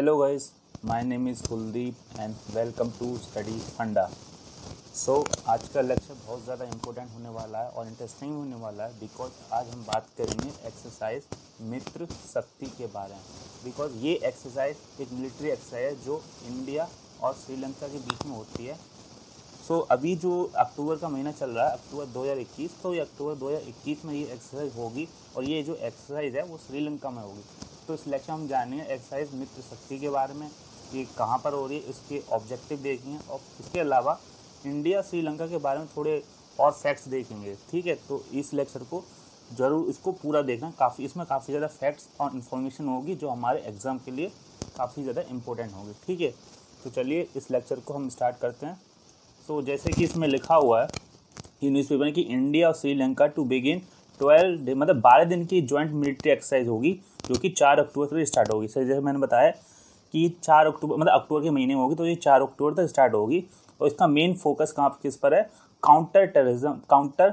hello guys my name is Kuldeep and welcome to study funda so आज का lecture बहुत ज़्यादा इम्पोर्टेंट होने वाला है और इंटरेस्टिंग होने वाला है बिकॉज आज हम बात करेंगे एक्सरसाइज मित्र शक्ति के बारे में बिकॉज ये एक्सरसाइज एक मिलिट्री एक्सरसाइज है जो इंडिया और श्रीलंका के बीच में होती है सो so, अभी जो अक्टूबर का महीना चल रहा है अक्टूबर 2021 तो ये अक्टूबर 2021 में ये एक्सरसाइज होगी और ये जो एक्सरसाइज है वो श्रीलंका में होगी तो इस लेक्चर अच्छा हम जानेंगे एक्सरसाइज मित्र शक्ति के बारे में ये कहाँ पर हो रही है इसके ऑब्जेक्टिव देखेंगे और इसके अलावा इंडिया श्रीलंका के बारे में थोड़े और फैक्ट्स देखेंगे ठीक है तो इस लेक्चर को ज़रूर इसको पूरा देखना काफ़ी इसमें काफ़ी ज़्यादा फैक्ट्स और इन्फॉर्मेशन होगी जो हमारे एग्ज़ाम के लिए काफ़ी ज़्यादा इंपॉर्टेंट होगी ठीक है तो चलिए इस लेक्चर को हम स्टार्ट करते हैं तो जैसे कि इसमें लिखा हुआ है कि न्यूज़पेपर में कि इंडिया और Sri Lanka to begin twelve day मतलब बारह दिन की ज्वाइंट मिलिट्री एक्सरसाइज होगी जो कि चार अक्टूबर से स्टार्ट होगी सर जैसे मैंने बताया कि चार अक्टूबर मतलब अक्टूबर के महीने में होगी तो ये चार अक्टूबर तक स्टार्ट होगी और इसका मेन फोकस कहाँ किस पर है counter terrorism counter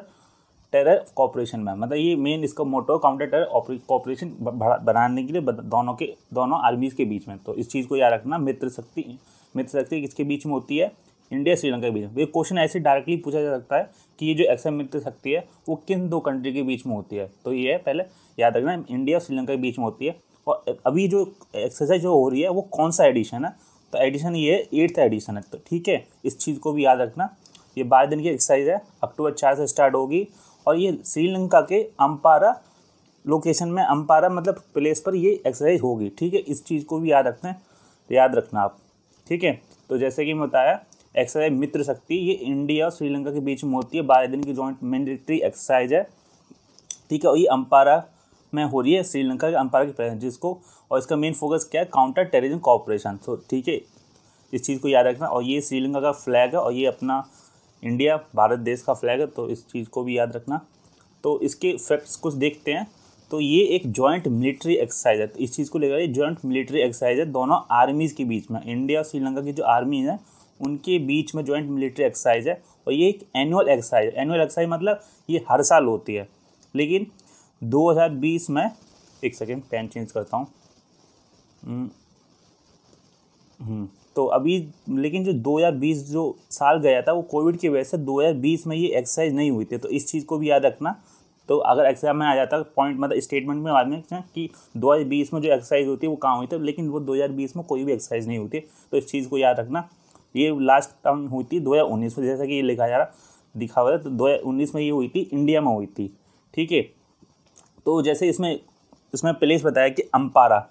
terror cooperation में मतलब ये मेन इसका मोटो काउंटर टेरर कॉपरेशन बनाने के लिए दोनों के दोनों आर्मीज़ के बीच में तो इस चीज़ को याद रखना मित्र शक्ति मित्र शक्ति किसके बीच में होती है इंडिया श्रीलंका के बीच में क्वेश्चन तो ऐसे डायरेक्टली पूछा जा सकता है कि ये जो एक्सएम मित्र शक्ति है वो किन दो कंट्री के बीच में होती है तो ये है पहले याद रखना इंडिया और श्रीलंका के बीच में होती है और अभी जो एक्सरसाइज जो हो रही है वो कौन सा एडिशन है तो एडिशन ये एट्थ एडिशन है तो ठीक है इस चीज़ को भी याद रखना ये बारह दिन की एक्सरसाइज है अक्टूबर चार से स्टार्ट होगी और ये श्रीलंका के अम्पारा लोकेशन में अम्पारा मतलब प्लेस पर ये एक्सरसाइज होगी ठीक है इस चीज़ को भी याद रखते हैं तो याद रखना आप ठीक है तो जैसे कि मैं बताया एक्सरसाइज मित्र शक्ति ये इंडिया और श्रीलंका के बीच में होती है बारह दिन की जॉइंट मैंडेटरी एक्सरसाइज है ठीक है और ये अंपारा में हो रही है श्रीलंका के अंपारा की प्रेजेंट जिसको और इसका मेन फोकस क्या है काउंटर टेररिज्म कॉपरेशन तो ठीक है इस चीज़ को याद रखना और ये श्रीलंका का फ्लैग है और ये अपना इंडिया भारत देश का फ्लैग है तो इस चीज़ को भी याद रखना तो इसके फैक्ट्स कुछ देखते हैं तो ये एक जॉइंट मिलिट्री एक्सरसाइज है तो इस चीज़ को लेकर ये जॉइंट मिलिट्री एक्सरसाइज है दोनों आर्मीज़ के बीच में इंडिया और श्रीलंका की जो आर्मी है उनके बीच में जॉइंट मिलिट्री एक्सरसाइज है और ये एक एनुअल एक्सरसाइज एनुअल एक्सरसाइज मतलब ये हर साल होती है लेकिन 2020 में एक सेकेंड पेन चेंज करता हूँ हम्म, हम्म, तो अभी लेकिन जो 2020 जो साल गया था वो कोविड की वजह से 2020 में ये एक्सरसाइज नहीं हुई थी तो इस चीज़ को भी याद रखना तो अगर एग्जाम में आ जाता पॉइंट मतलब स्टेटमेंट में बाद में कि 2020 में जो एक्सरसाइज होती है वो कहाँ हुई थी लेकिन वो 2020 में कोई भी एक्सरसाइज नहीं होती तो इस चीज़ को याद रखना ये लास्ट टर्म हुई थी दो हज़ार उन्नीस में जैसा कि ये लिखा जा रहा दिखा हुआ था तो दो हज़ार उन्नीस में ये हुई थी इंडिया में हुई थी ठीक है तो जैसे इसमें इसमें प्लेस बताया कि अम्पारा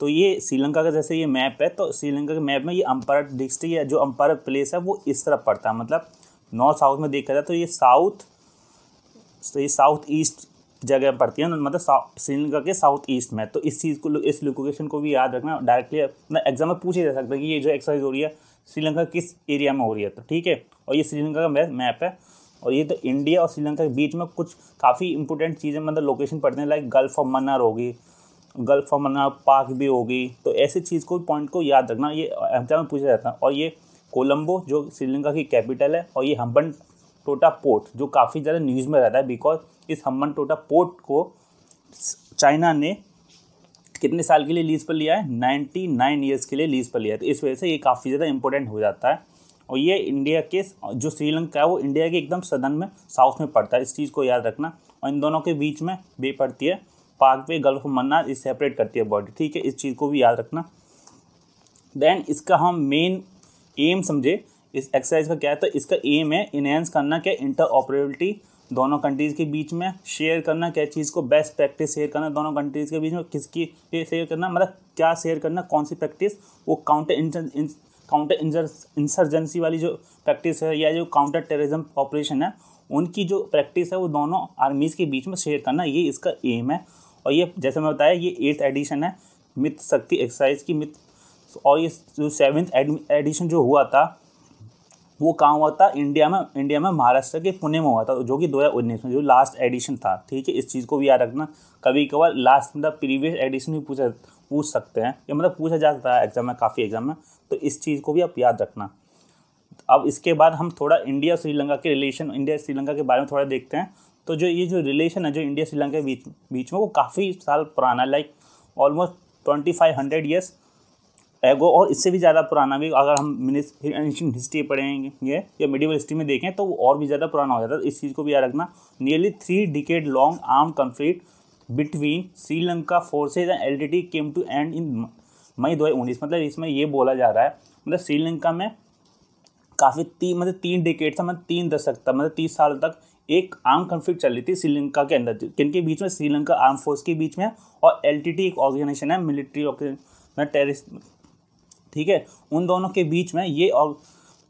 तो ये श्रीलंका का जैसे ये मैप है तो श्रीलंका के मैप में ये अम्पारा डिस्ट्रिक्ट या जो अम्पारा प्लेस है वो इस तरफ पड़ता है मतलब नॉर्थ साउथ में देखा जाए तो ये साउथ तो ये साउथ ईस्ट जगह पड़ती है मतलब श्रीलंका के साउथ ईस्ट में तो इस चीज़ को इस लोकेशन को भी याद रखना डायरेक्टली अपना एग्जाम में पूछे जा सकता है कि ये जो एक्सरसाइज हो रही है श्रीलंका किस एरिया में हो रही है तो ठीक है और ये श्रीलंका का मैप है और ये तो इंडिया और श्रीलंका के बीच में कुछ काफ़ी इंपॉर्टेंट चीज़ें मतलब लोकेशन पढ़ते हैं लाइक गल्फ ऑफ मन्नार होगी गल्फ ऑफ मन्नार पार्क भी होगी तो ऐसी चीज़ को पॉइंट को याद रखना ये एग्जाम में पूछा जाता है और ये कोलंबो जो श्रीलंका की कैपिटल है और ये हम्बन टोटा पोर्ट जो काफ़ी ज़्यादा न्यूज़ में रहता है बिकॉज इस हम्बन टोटा पोर्ट को चाइना ने कितने साल के लिए लीज पर लिया है नाइन्टी नाइन ईयर्स के लिए लीज पर लिया है तो इस वजह से ये काफ़ी ज़्यादा इंपॉर्टेंट हो जाता है और ये इंडिया के जो श्रीलंका है वो इंडिया के एकदम सदन में साउथ में पड़ता है इस चीज़ को याद रखना और इन दोनों के बीच में बे पड़ती है पाक वे गल्फ मन्ना इस सेपरेट करती है बॉडी ठीक है इस चीज़ को भी याद रखना देन इसका हम मेन एम समझे इस एक्सरसाइज का क्या है तो इसका एम है इनहेंस करना क्या इंटर ऑपरेबिलिटी दोनों कंट्रीज़ के बीच में शेयर करना क्या चीज़ को बेस्ट प्रैक्टिस शेयर करना दोनों कंट्रीज़ के बीच में किसकी शेयर करना मतलब क्या शेयर करना कौन सी प्रैक्टिस वो काउंटर काउंटर इंसर्जेंसी वाली जो प्रैक्टिस है या जो काउंटर टेररिज्म ऑपरेशन है उनकी जो प्रैक्टिस है वो दोनों आर्मीज़ के बीच में शेयर करना ये इसका एम है और ये जैसे मैं बताया ये एट्थ एडिशन है मित्र शक्ति एक्सरसाइज की मित्र और ये जो सेवन्थ एडिशन जो हुआ था वो कहाँ हुआ था इंडिया में इंडिया में महाराष्ट्र के पुणे में हुआ था जो कि दो हज़ार उन्नीस में जो लास्ट एडिशन था ठीक है इस चीज़ को भी याद रखना कभी कभार लास्ट मतलब प्रीवियस एडिशन भी पूछा पूछ सकते हैं या मतलब पूछा जा सकता है एग्जाम में काफ़ी एग्जाम में तो इस चीज़ को भी आप याद रखना अब इसके बाद हम थोड़ा इंडिया श्रीलंका के रिलेशन इंडिया श्रीलंका के बारे में थोड़ा देखते हैं तो जो ये जो रिलेशन है जो इंडिया श्रीलंका के बीच बीच में वो काफ़ी साल पुराना like almost twenty five hundred years ago और इससे भी ज़्यादा पुराना भी अगर हम एंशियन हिस्ट्री पढ़ेंगे या मिडिवल हिस्ट्री में देखें तो वो और भी ज़्यादा पुराना हो जाता है तो इस चीज़ को भी याद रखना nearly three decade long arm conflict between Sri Lanka forces and L T T came to end in May दो मतलब इसमें ये बोला जा रहा है मतलब श्रीलंका में काफ़ी ती, मतलब तीन डिकेट था मतलब तीन दशक तक मतलब तीस साल तक एक आर्म कन्फ्लिक्ट चल रही थी श्रीलंका के अंदर जिनके बीच में श्रीलंका आर्म फोर्स के बीच में और एल एक ऑर्गेनाइजेशन है मिलिट्री ऑर्गेनाइजेशन टेरिस्ट ठीक है उन दोनों के बीच में ये और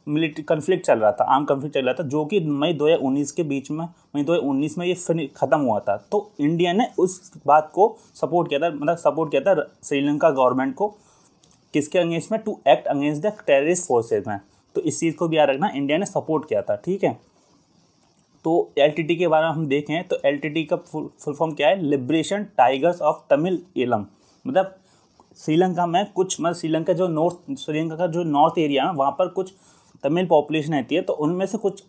मिलिट्री कन्फ्लिक्ट चल रहा था आर्म कन्फ्लिक्ट चल रहा था जो कि मई 2019 के बीच में मई 2019 में ये ख़त्म हुआ था तो इंडिया ने उस बात को सपोर्ट किया था मतलब सपोर्ट किया था श्रीलंका गवर्नमेंट को किसके अगेंस्ट में to act against the terrorist forces में तो इस चीज़ को भी याद रखना इंडिया ने सपोर्ट किया था ठीक है तो एल के बारे में हम देखें तो एल का फुल फॉर्म क्या है लिब्रेशन टाइगर्स ऑफ तमिल इलम मतलब श्रीलंका में कुछ मतलब श्रीलंका जो नॉर्थ श्रीलंका का जो नॉर्थ एरिया है वहाँ पर कुछ तमिल पॉपुलेशन रहती है तो उनमें से कुछ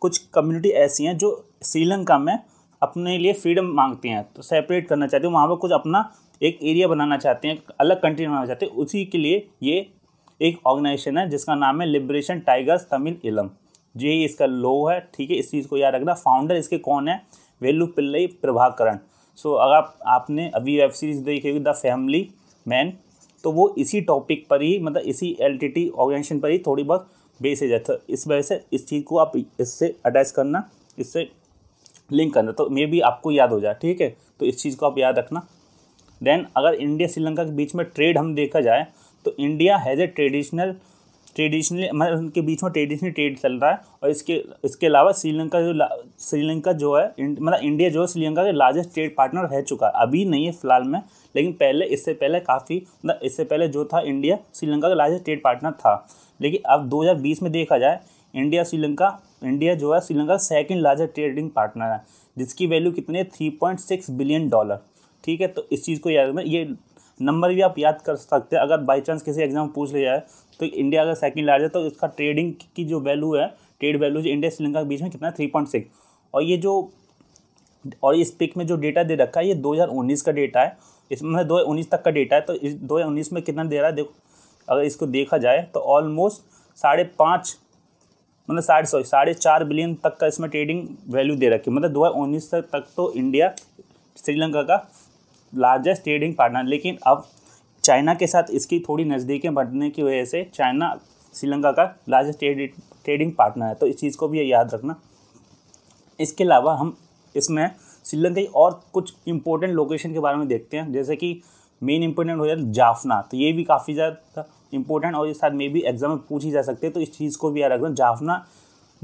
कुछ कम्युनिटी ऐसी हैं जो श्रीलंका में अपने लिए फ्रीडम मांगते हैं तो सेपरेट करना चाहते हैं वहाँ पर कुछ अपना एक एरिया बनाना चाहते हैं अलग कंट्री बनाना चाहते हैं उसी के लिए ये एक ऑर्गेनाइजेशन है जिसका नाम है लिबरेशन टाइगर्स तमिल इलम ये इसका लो है ठीक है इस चीज़ को याद रखना फाउंडर इसके कौन है वेलू पिल्लई प्रभाकरण सो so, अगर आप, आपने अभी वेब सीरीज देखी होगी द फैमिली मैन तो वो इसी टॉपिक पर ही मतलब इसी एल ऑर्गेनाइजेशन पर ही थोड़ी बहुत बेस है जाता इस वजह से इस चीज़ को आप इससे अटैच करना इससे लिंक करना तो मे भी आपको याद हो जाए ठीक है तो इस चीज़ को आप याद रखना देन अगर इंडिया श्रीलंका के बीच में ट्रेड हम देखा जाए तो India has a traditional traditionally मतलब उनके बीच में ट्रेडिशनल ट्रेड चल रहा है और इसके इसके अलावा श्रीलंका जो श्रीलंका जो है मतलब इंडिया जो है श्रीलंका के लार्जेस्ट ट्रेड पार्टनर रह चुका है अभी नहीं है फिलहाल में लेकिन पहले इससे पहले काफ़ी मतलब इससे पहले जो था इंडिया श्रीलंका का लार्जेस्ट ट्रेड पार्टनर था लेकिन अब 2020 में देखा जाए इंडिया श्रीलंका इंडिया जो है Sri Lanka second largest trading partner है जिसकी वैल्यू कितनी है थ्री बिलियन डॉलर ठीक है तो इस चीज़ को याद रखना ये नंबर भी आप याद कर सकते हैं अगर बाई चांस किसी एग्जाम पूछ लिया जाए तो इंडिया अगर सेकंड लार्ज है तो इसका ट्रेडिंग की जो वैल्यू है ट्रेड वैल्यू जो इंडिया श्रीलंका के बीच में कितना है थ्री पॉइंट सिक्स और ये जो और इस पिक में जो डेटा दे रखा है ये दो का डेटा है इसमें 2019 मतलब तक का डेटा है तो इस दो में कितना दे रहा है देखो अगर इसको देखा जाए तो ऑलमोस्ट साढ़े पाँच मतलब साढ़े सॉरी साढ़े चार बिलियन तक का इसमें ट्रेडिंग वैल्यू दे रखी है मतलब दो हज़ार उन्नीस तक तो इंडिया श्रीलंका का लार्जेस्ट ट्रेडिंग पार्टनर लेकिन अब चाइना के साथ इसकी थोड़ी नज़दीकें बढ़ने की वजह से चाइना श्रीलंका का लार्जेस्ट ट्रेडिंग पार्टनर है तो इस चीज़ को भी याद रखना इसके अलावा हम इसमें श्रीलंका की और कुछ इंपॉर्टेंट लोकेशन के बारे में देखते हैं जैसे कि मेन इंपॉर्टेंट हो जाए जाफना तो ये भी काफ़ी ज़्यादा इंपॉर्टेंट और इस साथ मे भी एग्जाम में पूछी जा सकती है तो इस चीज़ को भी याद रखना जाफना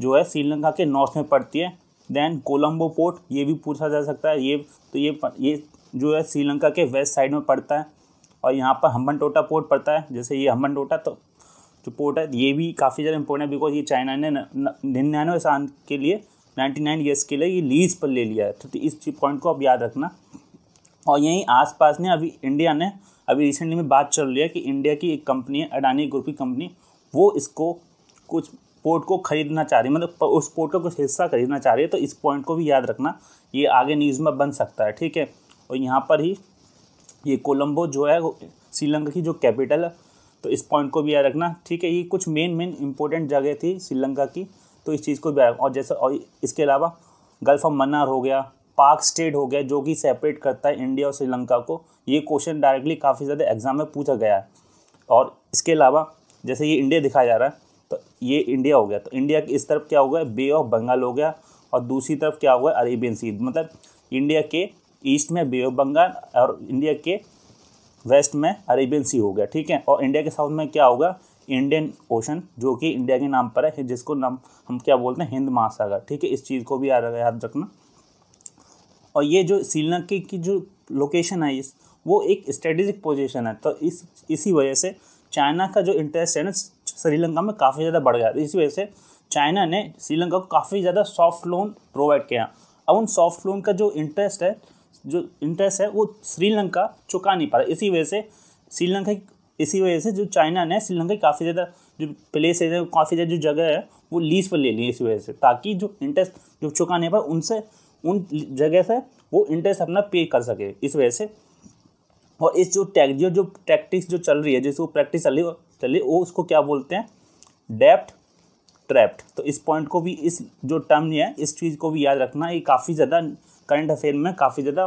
जो है श्रीलंका के नॉर्थ में पड़ती है देन कोलम्बो पोर्ट ये भी पूछा जा सकता है ये तो ये ये जो है श्रीलंका के वेस्ट साइड में पड़ता है और यहाँ पर हम्बन टोटा पोर्ट पड़ता है जैसे ये हम्बन टोटा तो जो पोर्ट है ये भी काफ़ी ज़्यादा इंपॉर्टेंट है बिकॉज ये चाइना ने निन्यानवे साल के लिए नाइन्टी नाइन ईयर्स के लिए ये लीज पर ले लिया है तो इस पॉइंट को आप याद रखना और यहीं आसपास ने अभी इंडिया ने अभी रिसेंटली में बात चल रही है कि इंडिया की एक कंपनी है अडानी ग्रुप की कंपनी वो इसको कुछ पोर्ट को खरीदना चाह रही है मतलब उस पोर्ट का कुछ हिस्सा खरीदना चाह रही है तो इस पॉइंट को भी याद रखना ये आगे न्यूज़ में बन सकता है ठीक है और यहाँ पर ही ये कोलम्बो जो है श्रीलंका की जो कैपिटल है तो इस पॉइंट को भी याद रखना ठीक है ये कुछ मेन मेन इंपॉर्टेंट जगह थी श्रीलंका की तो इस चीज़ को भी और जैसे और इसके अलावा गल्फ ऑफ मन्नार हो गया पाक स्टेट हो गया जो कि सेपरेट करता है इंडिया और श्रीलंका को ये क्वेश्चन डायरेक्टली काफ़ी ज़्यादा एग्जाम में पूछा गया है और इसके अलावा जैसे ये इंडिया दिखाया जा रहा है तो ये इंडिया हो गया तो इंडिया की इस तरफ क्या हो गया बे ऑफ बंगाल हो गया और दूसरी तरफ क्या हो गया अरेबियन सी मतलब इंडिया के ईस्ट में बे बंगाल और इंडिया के वेस्ट में अरेबियन सी हो गया ठीक है और इंडिया के साउथ में क्या होगा इंडियन ओशन जो कि इंडिया के नाम पर है जिसको नाम हम क्या बोलते हैं हिंद महासागर ठीक है इस चीज़ को भी याद रखना और ये जो श्रीलंका की जो लोकेशन है इस वो एक स्ट्रेटेजिक पोजीशन है तो इस इसी वजह से चाइना का जो इंटरेस्ट है ना श्रीलंका में काफ़ी ज़्यादा बढ़ गया इसी वजह से चाइना ने श्रीलंका को काफ़ी ज़्यादा सॉफ्ट लोन प्रोवाइड किया अब उन सॉफ्ट लोन का जो इंटरेस्ट है जो इंटरेस्ट है वो श्रीलंका चुका नहीं पा रहा इसी वजह से श्रीलंका इसी वजह से जो चाइना ने श्रीलंका की काफ़ी ज़्यादा जो प्लेस है काफ़ी ज़्यादा जो जगह है वो लीज पर ले ली इसी वजह से ताकि जो इंटरेस्ट जो चुकाने पर उनसे उन जगह से वो इंटरेस्ट अपना पे कर सके इस वजह से और इस जो टैक जो जो प्रैक्टिस जो चल रही है जिसको प्रैक्टिस चल रही चल रही वो उसको क्या बोलते हैं डेप्ट ट्रैप्ट तो इस पॉइंट को भी इस जो टर्म है इस चीज़ को भी याद रखना ये काफ़ी ज़्यादा करंट अफेयर में काफ़ी ज़्यादा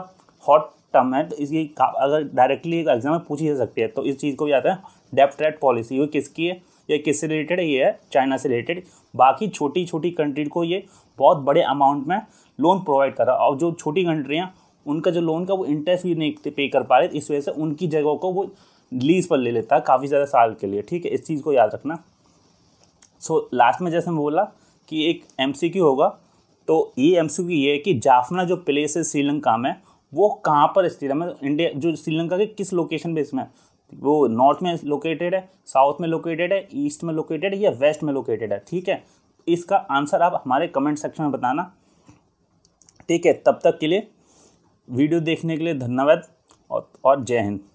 हॉट टर्म है तो इसकी अगर डायरेक्टली एक एग्जाम में पूछी जा सकती है तो इस चीज़ को भी आता है डेप ट्रेड पॉलिसी ये किसकी है ये किससे रिलेटेड है ये है चाइना से रिलेटेड बाकी छोटी छोटी कंट्री को ये बहुत बड़े अमाउंट में लोन प्रोवाइड कर रहा है और जो छोटी कंट्रियाँ उनका जो लोन का वो इंटरेस्ट भी नहीं पे कर पा रहे इस वजह से उनकी जगहों को वो लीज पर ले लेता है काफ़ी ज़्यादा साल के लिए ठीक है इस चीज़ को याद रखना सो so, लास्ट में जैसे मैं बोला कि एक एम होगा तो ये एम ये है कि जाफना जो प्लेस है श्रीलंका में वो कहाँ पर स्थित है मतलब इंडिया जो श्रीलंका के किस लोकेशन पे इसमें वो नॉर्थ में लोकेटेड है साउथ में लोकेटेड है ईस्ट में लोकेटेड है या वेस्ट में लोकेटेड है ठीक है इसका आंसर आप हमारे कमेंट सेक्शन में बताना ठीक है तब तक के लिए वीडियो देखने के लिए धन्यवाद और, और जय हिंद